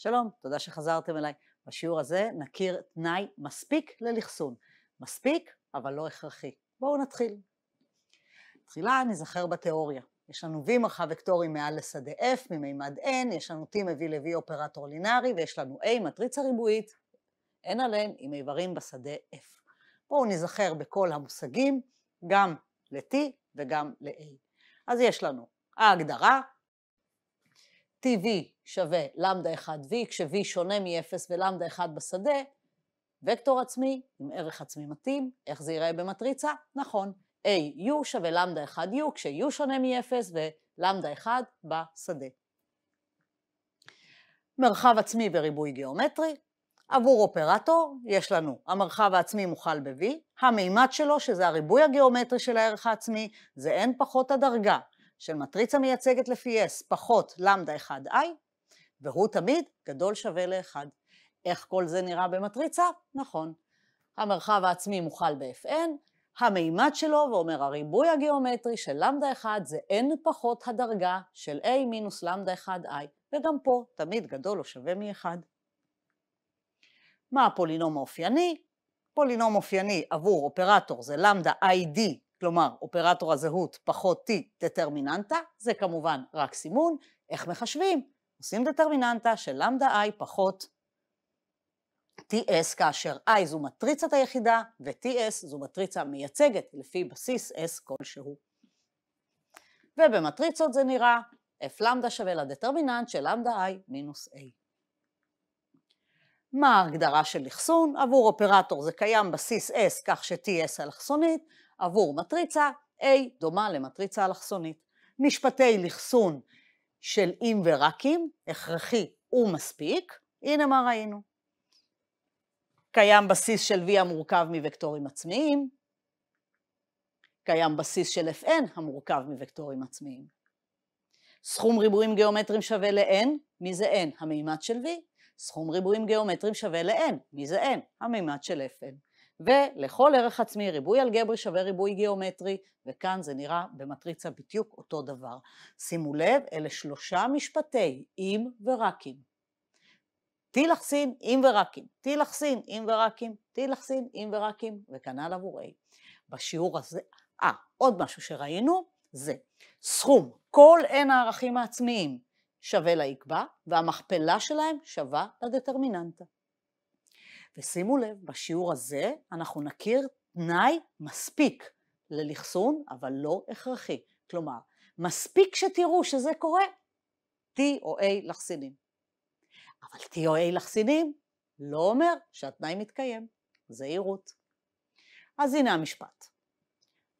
שלום, תודה שחזרתם אליי. בשיעור הזה נכיר תנאי מספיק ללכסון. מספיק, אבל לא הכרחי. בואו נתחיל. תחילה נזכר בתיאוריה. יש לנו V מרחב וקטורי מעל לשדה F ממימד N, יש לנו T מביא ל-V אופרטור לינארי, ויש לנו A מטריצה ריבועית, N על N עם איברים בשדה F. בואו נזכר בכל המושגים, גם ל-T וגם ל-A. אז יש לנו ההגדרה, TV שווה למדה 1V, כש-V שונה מ-0 ולמדה 1 בשדה, וקטור עצמי עם ערך עצמי מתאים, איך זה ייראה במטריצה? נכון, AU שווה למדה 1U, כש-U שונה מ-0 ולמדה 1 בשדה. מרחב עצמי בריבוי גיאומטרי, עבור אופרטור יש לנו המרחב העצמי מוכל ב-V, המימד שלו, שזה הריבוי הגיאומטרי של הערך העצמי, זה n פחות הדרגה של מטריצה מייצגת לפי S פחות למדה 1i, והוא תמיד גדול שווה ל-1. איך כל זה נראה במטריצה? נכון. המרחב העצמי מוכל ב-Fn, המימד שלו, ואומר הריבוי הגיאומטרי של למדה 1 זה n פחות הדרגה של a מינוס למדה 1i, וגם פה תמיד גדול או שווה מ-1. מה הפולינום האופייני? פולינום אופייני עבור אופרטור זה למדה id כלומר אופרטור הזהות פחות T דטרמיננטה, זה כמובן רק סימון, איך מחשבים? עושים דטרמיננטה של למדה I פחות TS, כאשר I זו מטריצת היחידה ו-TS זו מטריצה מייצגת לפי בסיס S כלשהו. ובמטריצות זה נראה F למדה שווה לדטרמיננט של למדה I מינוס A. מה ההגדרה של אחסון? עבור אופרטור זה קיים בסיס S כך ש-TS אלכסונית, עבור מטריצה A דומה למטריצה אלכסונית. משפטי לכסון של אם ורק אם, הכרחי ומספיק, הנה מה ראינו. קיים בסיס של V המורכב מוקטורים עצמיים, קיים בסיס של Fn המורכב מוקטורים עצמיים. סכום ריבועים גיאומטריים שווה ל-n, מי זה n? המימד של V. סכום ריבועים גיאומטריים שווה ל-n, מי זה n? המימד של Fn. ולכל ערך עצמי ריבוי אלגברי שווה ריבוי גיאומטרי, וכאן זה נראה במטריצה בדיוק אותו דבר. שימו לב, אלה שלושה משפטי אם ורק אם. תילחסין אם ורק אם, תילחסין אם ורק אם, תילחסין אם ורק אם, וכנ"ל עבור A. בשיעור הזה, אה, עוד משהו שראינו, זה סכום כל n הערכים העצמיים שווה ליקבע, והמכפלה שלהם שווה לדטרמיננטה. ושימו לב, בשיעור הזה אנחנו נכיר תנאי מספיק ללכסון, אבל לא הכרחי. כלומר, מספיק שתראו שזה קורה, T או A לחסינים. אבל T או A לחסינים לא אומר שהתנאי מתקיים, זהירות. אז הנה המשפט.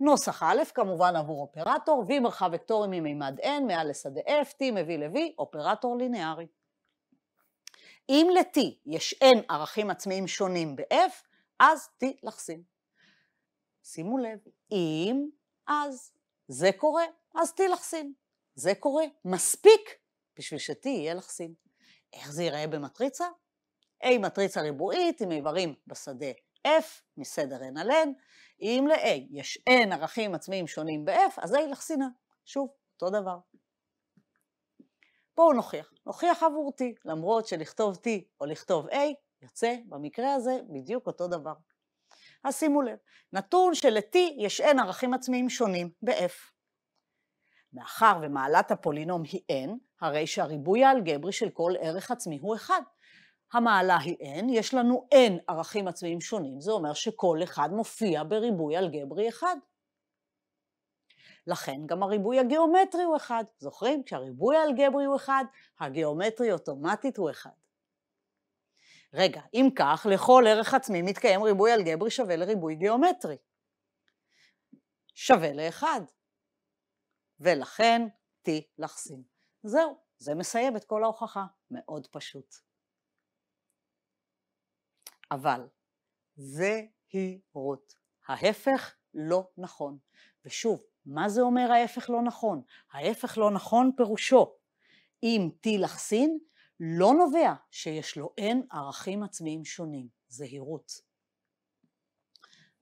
נוסח א', כמובן עבור אופרטור, V מרחב וקטורי ממימד N מעל לשדה F, T מביא ל-V, אופרטור לינארי. אם ל-T יש n ערכים עצמיים שונים ב-F, אז T לחסין. שימו לב, אם, אז. זה קורה, אז T לחסין. זה קורה מספיק בשביל ש-T יהיה לחסין. איך זה ייראה במטריצה? A מטריצה ריבועית עם איברים בשדה F מסדר n על n. אם ל-A יש n ערכים עצמיים שונים ב-F, אז A לחסינה. שוב, אותו דבר. בואו נוכיח. נוכיח עבור T, למרות שלכתוב T או לכתוב A, יוצא במקרה הזה בדיוק אותו דבר. אז שימו לב, נתון של-T יש n ערכים עצמיים שונים ב-F. מאחר ומעלת הפולינום היא n, הרי שהריבוי האלגברי של כל ערך עצמי הוא 1. המעלה היא n, יש לנו n ערכים עצמיים שונים, זה אומר שכל אחד מופיע בריבוי אלגברי 1. לכן גם הריבוי הגיאומטרי הוא 1. זוכרים? כשהריבוי האלגברי הוא 1, הגיאומטרי אוטומטית הוא 1. רגע, אם כך, לכל ערך עצמי מתקיים ריבוי אלגברי שווה לריבוי גיאומטרי. שווה לאחד. ולכן T לחסין. זהו, זה מסיים את כל ההוכחה. מאוד פשוט. אבל זה היא רות. ההפך לא נכון. ושוב, מה זה אומר ההפך לא נכון? ההפך לא נכון פירושו, אם T לחסין, לא נובע שיש לו N ערכים עצמיים שונים, זהירות.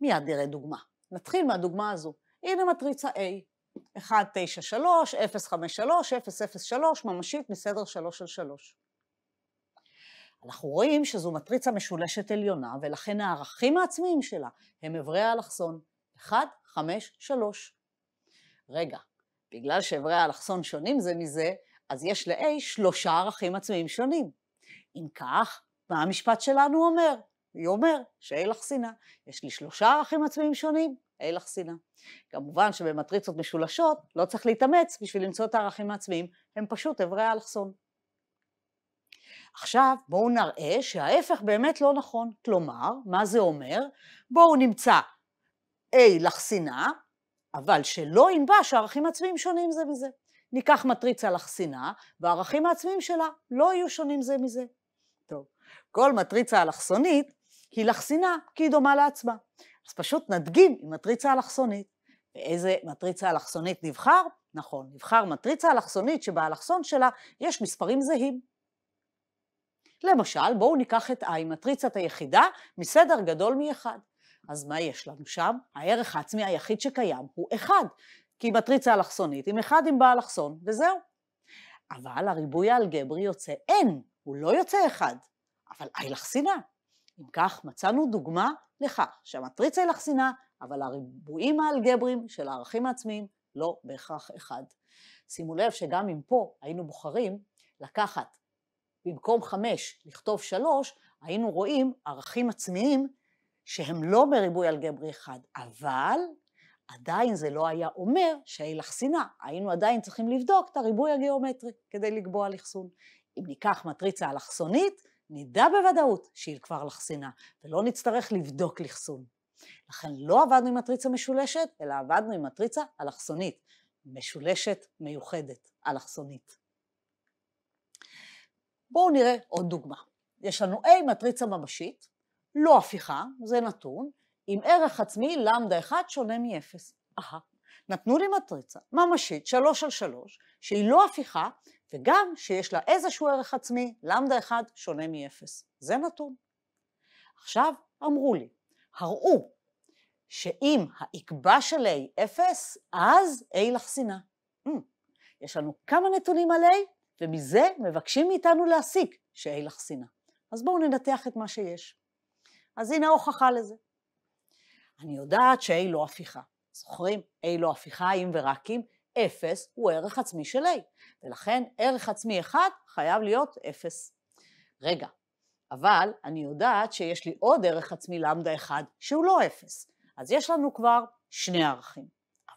מיד נראה דוגמה. נתחיל מהדוגמה הזו. הנה מטריצה A, 1, 9, 3, 3, 0, 5, 0, 0, 3, ממשית מסדר 3 על 3. אנחנו רואים שזו מטריצה משולשת עליונה, ולכן הערכים העצמיים שלה הם אברי האלכסון 1, 5, 3. רגע, בגלל שאיברי האלכסון שונים זה מזה, אז יש ל-A שלושה ערכים עצמיים שונים. אם כך, מה המשפט שלנו אומר? היא אומר ש-A לחסינה. יש לי שלושה ערכים עצמיים שונים, A לחסינה. כמובן שבמטריצות משולשות לא צריך להתאמץ בשביל למצוא את הערכים העצמיים, הם פשוט איברי האלכסון. עכשיו בואו נראה שההפך באמת לא נכון. כלומר, מה זה אומר? בואו נמצא A לחסינה אבל שלא ינבע שהערכים העצמיים שונים זה מזה. ניקח מטריצה אלכסינה, והערכים העצמיים שלה לא יהיו שונים זה מזה. טוב, כל מטריצה אלכסונית היא לחסינה, כי היא דומה לעצמה. אז פשוט נדגים עם מטריצה אלכסונית. ואיזה מטריצה אלכסונית נבחר? נכון, נבחר מטריצה אלכסונית שבאלכסון שלה יש מספרים זהים. למשל, בואו ניקח את i, מטריצת היחידה, מסדר גדול מאחד. אז מה יש לנו שם? הערך העצמי היחיד שקיים הוא אחד, כי מטריצה אלכסונית עם אחד עם בעל אלכסון, וזהו. אבל הריבוי האלגברי יוצא n, הוא לא יוצא אחד, אבל איילכסינה. אם כך, מצאנו דוגמה לכך שהמטריצה אלכסינה, אבל הריבועים האלגבריים של הערכים העצמיים לא בהכרח אחד. שימו לב שגם אם פה היינו בוחרים לקחת במקום חמש לכתוב שלוש, היינו רואים ערכים עצמיים שהם לא בריבוי אלגברי אחד, אבל עדיין זה לא היה אומר שהאלכסינה, היינו עדיין צריכים לבדוק את הריבוי הגיאומטרי כדי לקבוע לחסון. אם ניקח מטריצה אלכסונית, נדע בוודאות שהיא כבר לחסינה, ולא נצטרך לבדוק לחסון. לכן לא עבדנו עם מטריצה משולשת, אלא עבדנו עם מטריצה אלכסונית, משולשת מיוחדת, אלכסונית. בואו נראה עוד דוגמה. יש לנו A מטריצה ממשית, לא הפיכה, זה נתון, עם ערך עצמי למדה 1 שונה מ-0. אהה. נתנו לי מטריצה ממשית, 3 על 3, שהיא לא הפיכה, וגם שיש לה איזשהו ערך עצמי, למדה 1 שונה מ-0. זה נתון. עכשיו אמרו לי, הראו שאם העקבה של A 0, אז A לחסינה. Mm. יש לנו כמה נתונים על A, ומזה מבקשים מאיתנו להסיק ש-A לחסינה. אז בואו ננתח את מה שיש. אז הנה ההוכחה לזה. אני יודעת ש-A לא הפיכה. זוכרים? A לא הפיכה, אם ורק אם, 0 הוא ערך עצמי של A, ולכן ערך עצמי 1 חייב להיות 0. רגע, אבל אני יודעת שיש לי עוד ערך עצמי למדה 1 שהוא לא 0, אז יש לנו כבר שני ערכים,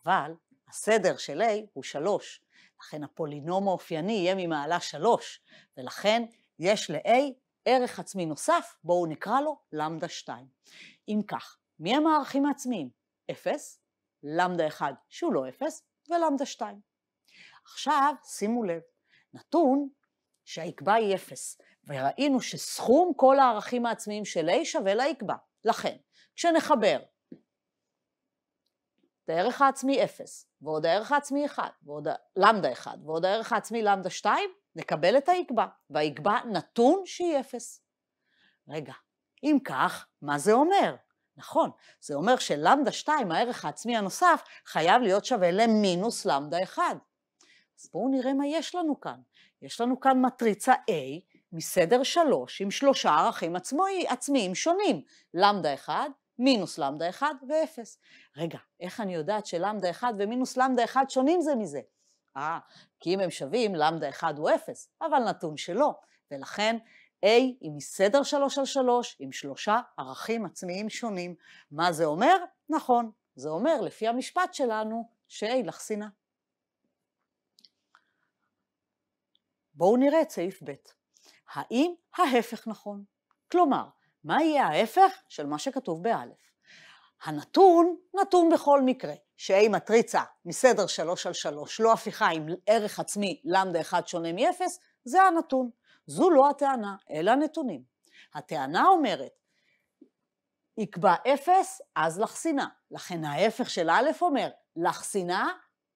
אבל הסדר של A הוא 3, לכן הפולינום האופייני יהיה ממעלה 3, ולכן יש ל-A ערך עצמי נוסף, בואו נקרא לו למדה 2. אם כך, מי הם הערכים העצמיים? 0, למדה 1 שהוא לא 0 ולמדה 2. עכשיו שימו לב, נתון שהיקבע היא 0, וראינו שסכום כל הערכים העצמיים של A שווה ליקבע. לכן, כשנחבר את הערך העצמי 0, ועוד הערך העצמי 1, ועוד ה... למדה 1, ועוד הערך העצמי למדה 2, נקבל את היקבע, והיקבע נתון שהיא אפס. רגע, אם כך, מה זה אומר? נכון, זה אומר שלמדה 2, הערך העצמי הנוסף, חייב להיות שווה למינוס למדה 1. אז בואו נראה מה יש לנו כאן. יש לנו כאן מטריצה A מסדר 3 עם שלושה ערכים עצמי, עצמיים שונים, למדה 1, מינוס למדה 1 ו-0. רגע, איך אני יודעת שלמדה 1 ומינוס למדה 1 שונים זה מזה? אה, כי אם הם שווים, למדה 1 הוא 0, אבל נתון שלא, ולכן A היא מסדר 3 על 3, עם שלושה ערכים עצמיים שונים. מה זה אומר? נכון, זה אומר, לפי המשפט שלנו, ש-A לחסינה. בואו נראה את סעיף ב'. האם ההפך נכון? כלומר, מה יהיה ההפך של מה שכתוב באלף? הנתון נתון בכל מקרה, ש-A מטריצה מסדר 3 על 3, לא הפיכה עם ערך עצמי למדה 1 שונה מ-0, זה הנתון. זו לא הטענה, אלא הנתונים. הטענה אומרת, יקבע 0, אז לחסינה. לכן ההפך של א' אומר, לחסינה,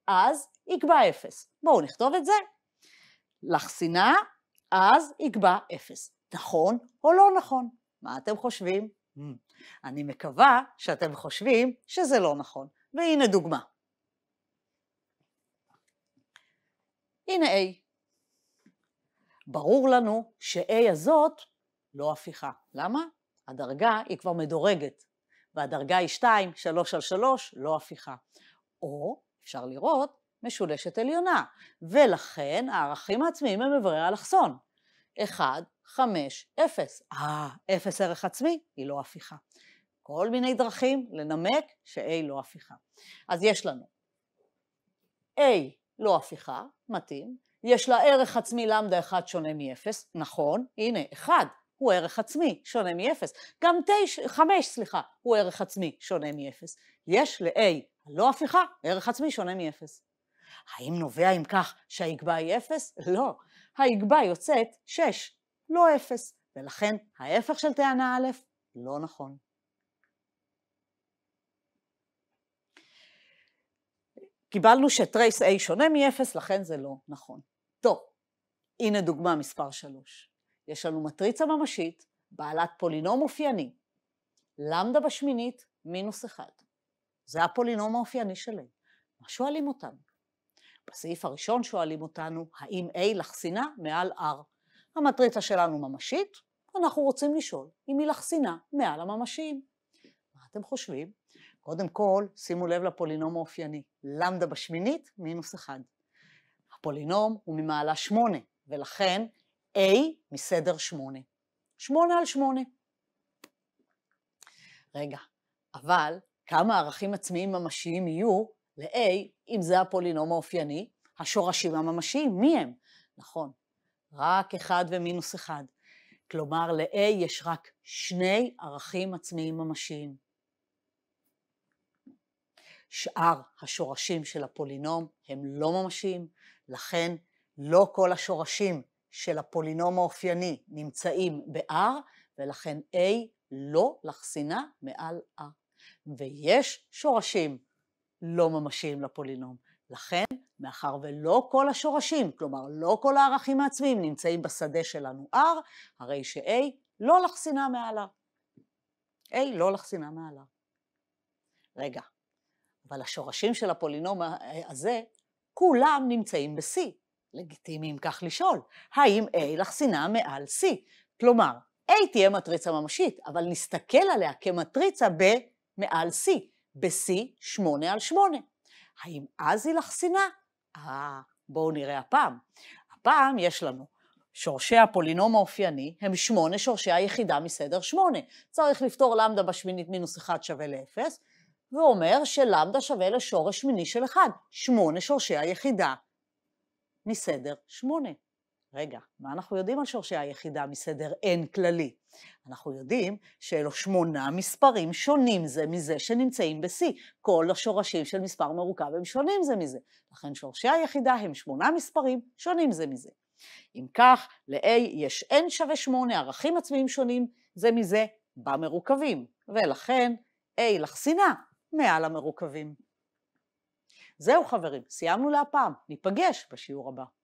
אז יקבע 0. בואו נכתוב את זה. לחסינה, אז יקבע 0. נכון או לא נכון? מה אתם חושבים? Mm. אני מקווה שאתם חושבים שזה לא נכון, והנה דוגמה. הנה A. ברור לנו ש-A הזאת לא הפיכה. למה? הדרגה היא כבר מדורגת, והדרגה היא 2, 3 על 3, לא הפיכה. או, אפשר לראות, משולשת עליונה, ולכן הערכים העצמיים הם איברי האלכסון, 1, 5, 0. אה, 0 ערך עצמי, היא לא הפיכה. כל מיני דרכים לנמק ש-A לא הפיכה. אז יש לנו A לא הפיכה, מתאים, יש לה ערך עצמי למדה 1 שונה מ-0, נכון, הנה, 1 הוא ערך עצמי שונה מ-0, גם 9, 5, סליחה, הוא ערך עצמי שונה מ-0. יש ל-A לא הפיכה ערך עצמי שונה מ-0. האם נובע אם כך שהיגבה היא 0? לא. היגבה יוצאת 6, לא 0, ולכן ההפך של טענה א' לא נכון. קיבלנו שטרייס A שונה מ-0, לכן זה לא נכון. טוב, הנה דוגמה מספר 3. יש לנו מטריצה ממשית, בעלת פולינום אופייני, למדה בשמינית מינוס 1. זה הפולינום האופייני שלהם. מה שואלים אותנו? בסעיף הראשון שואלים אותנו, האם A לחסינה מעל R? המטריצה שלנו ממשית, אנחנו רוצים לשאול אם היא לחסינה מעל הממשיים. מה אתם חושבים? קודם כל, שימו לב לפולינום האופייני, למדה בשמינית מינוס 1. הפולינום הוא ממעלה 8, ולכן A מסדר 8. 8 על 8. רגע, אבל כמה ערכים עצמיים ממשיים יהיו ל-A, אם זה הפולינום האופייני, השורשים הממשיים, מי הם? נכון, רק אחד ומינוס אחד. כלומר, ל-A יש רק שני ערכים עצמיים ממשיים. שאר השורשים של הפולינום הם לא ממשיים, לכן לא כל השורשים של הפולינום האופייני נמצאים ב-R, ולכן A לא לחסינה מעל R. ויש שורשים לא ממשיים לפולינום. לכן, מאחר ולא כל השורשים, כלומר לא כל הערכים העצמיים נמצאים בשדה שלנו R, הרי ש-A לא לחסינה מעלה. A לא לחסינה מעלה. רגע, אבל השורשים של הפולינום הזה, כולם נמצאים ב-C. לגיטימי אם כך לשאול, האם A לחסינה מעל C? כלומר, A תהיה מטריצה ממשית, אבל נסתכל עליה כמטריצה במעל C. בשיא 8 על 8. האם אז היא לחסינה? אה, בואו נראה הפעם. הפעם יש לנו שורשי הפולינום האופייני הם 8 שורשי היחידה מסדר 8. צריך לפתור למדה בשמינית מינוס 1 שווה ל-0, ואומר שלמדה שווה לשורש שמיני של 1, 8 שורשי היחידה מסדר 8. רגע, מה אנחנו יודעים על שורשי היחידה מסדר n כללי? אנחנו יודעים שאלו שמונה מספרים שונים זה מזה שנמצאים ב-C. כל השורשים של מספר מרוכב הם שונים זה מזה. לכן שורשי היחידה הם שמונה מספרים שונים זה מזה. אם כך, ל-A יש n שווה 8 ערכים עצמיים שונים זה מזה במרוכבים, ולכן A לחסינה מעל המרוכבים. זהו חברים, סיימנו להפעם, ניפגש בשיעור הבא.